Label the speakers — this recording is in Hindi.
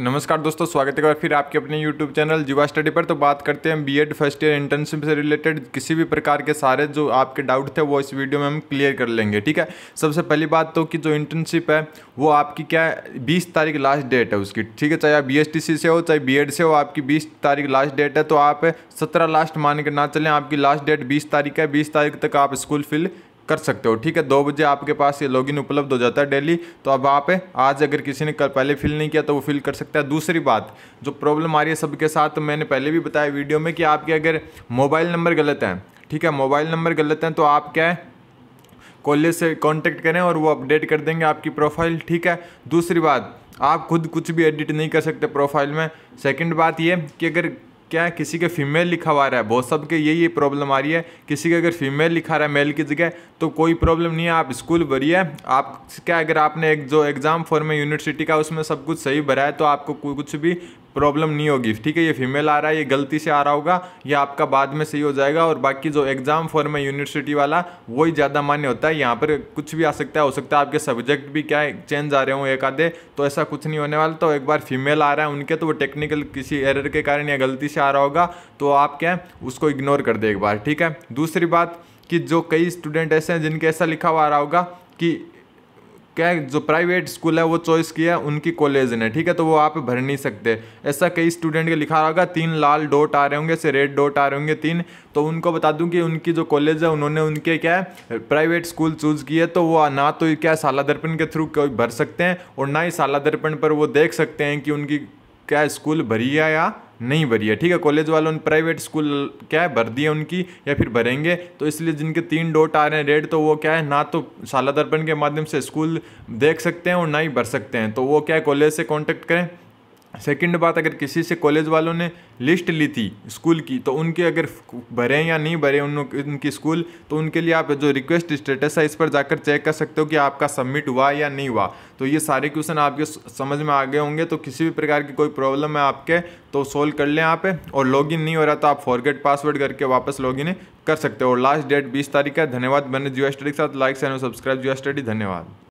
Speaker 1: नमस्कार दोस्तों स्वागत है फिर आपके अपने YouTube चैनल जीवा स्टडी पर तो बात करते हैं B Ed first year internship से रिलेटेड किसी भी प्रकार के सारे जो आपके डाउट थे वो इस वीडियो में हम क्लियर कर लेंगे ठीक है सबसे पहली बात तो कि जो इंटर्नशिप है वो आपकी क्या है बीस तारीख लास्ट डेट है उसकी ठीक है चाहे आप बी से हो चाहे बी से हो आपकी बीस तारीख लास्ट डेट है तो आप सत्रह लास्ट मान के ना चलें आपकी लास्ट डेट बीस तारीख है बीस तारीख तक आप स्कूल फिल कर सकते हो ठीक है दो बजे आपके पास ये लॉगिन उपलब्ध हो जाता है डेली तो अब आप आज अगर किसी ने कल पहले फिल नहीं किया तो वो फिल कर सकता है दूसरी बात जो प्रॉब्लम आ रही है सबके साथ तो मैंने पहले भी बताया वीडियो में कि आपके अगर मोबाइल नंबर गलत हैं ठीक है मोबाइल नंबर गलत हैं तो आप क्या है कॉलेज से कॉन्टेक्ट करें और वो अपडेट कर देंगे आपकी प्रोफाइल ठीक है दूसरी बात आप खुद कुछ भी एडिट नहीं कर सकते प्रोफाइल में सेकेंड बात ये कि अगर क्या है किसी के फीमेल लिखा हुआ रहा है बहुत सबके यही ये ये प्रॉब्लम आ रही है किसी के अगर फीमेल लिखा रहा है मेल की जगह तो कोई प्रॉब्लम नहीं है आप स्कूल भरी है आप क्या अगर आपने एक जो एग्ज़ाम फॉर्म है यूनिवर्सिटी का उसमें सब कुछ सही भरा है तो आपको कुछ भी प्रॉब्लम नहीं होगी ठीक है ये फीमेल आ रहा है ये गलती से आ रहा होगा ये आपका बाद में सही हो जाएगा और बाकी जो एग्ज़ाम फॉर्म है यूनिवर्सिटी वाला वही ज़्यादा मान्य होता है यहाँ पर कुछ भी आ सकता है हो सकता है आपके सब्जेक्ट भी क्या चेंज आ रहे हों एक आधे तो ऐसा कुछ नहीं होने वाला तो एक बार फीमेल आ रहा है उनके तो वो टेक्निकल किसी एरर के कारण या गलती से आ रहा होगा तो आप क्या उसको इग्नोर कर दे एक बार ठीक है दूसरी बात कि जो कई स्टूडेंट ऐसे हैं जिनके ऐसा लिखा हुआ आ रहा होगा कि क्या जो प्राइवेट स्कूल है वो चॉइस किया उनकी कॉलेज ने ठीक है तो वो आप भर नहीं सकते ऐसा कई स्टूडेंट के लिखा होगा तीन लाल डॉट आ रहे होंगे ऐसे रेड डॉट आ रहे होंगे तीन तो उनको बता दूं कि उनकी जो कॉलेज है उन्होंने उनके क्या है प्राइवेट स्कूल चूज़ किए तो वो ना तो क्या साला दर्पण के थ्रू कोई भर सकते हैं और ना ही साला दर्पण पर वो देख सकते हैं कि उनकी क्या स्कूल भरी है या नहीं भरी है ठीक है कॉलेज वालों ने प्राइवेट स्कूल क्या है भर दी है उनकी या फिर भरेंगे तो इसलिए जिनके तीन डॉट आ रहे हैं रेड तो वो क्या है ना तो शाला दर्पण के माध्यम से स्कूल देख सकते हैं और ना ही भर सकते हैं तो वो क्या है कॉलेज से कॉन्टेक्ट करें सेकंड बात अगर किसी से कॉलेज वालों ने लिस्ट ली थी स्कूल की तो उनके अगर भरे या नहीं भरे उन उनकी स्कूल तो उनके लिए आप जो रिक्वेस्ट स्टेटस है इस पर जाकर चेक कर सकते हो कि आपका सबमिट हुआ या नहीं हुआ तो ये सारे क्वेश्चन आपके समझ में आ गए होंगे तो किसी भी प्रकार की कोई प्रॉब्लम है आपके तो सोल्व कर लें आप और लॉगिन नहीं हो रहा तो आप फॉरगेट पासवर्ड करके वापस लॉगिन कर सकते हो और लास्ट डेट बीस तारीख है धन्यवाद बने जियो स्टडी के साथ लाइक चैनल सब्सक्राइब जियो स्टडी धन्यवाद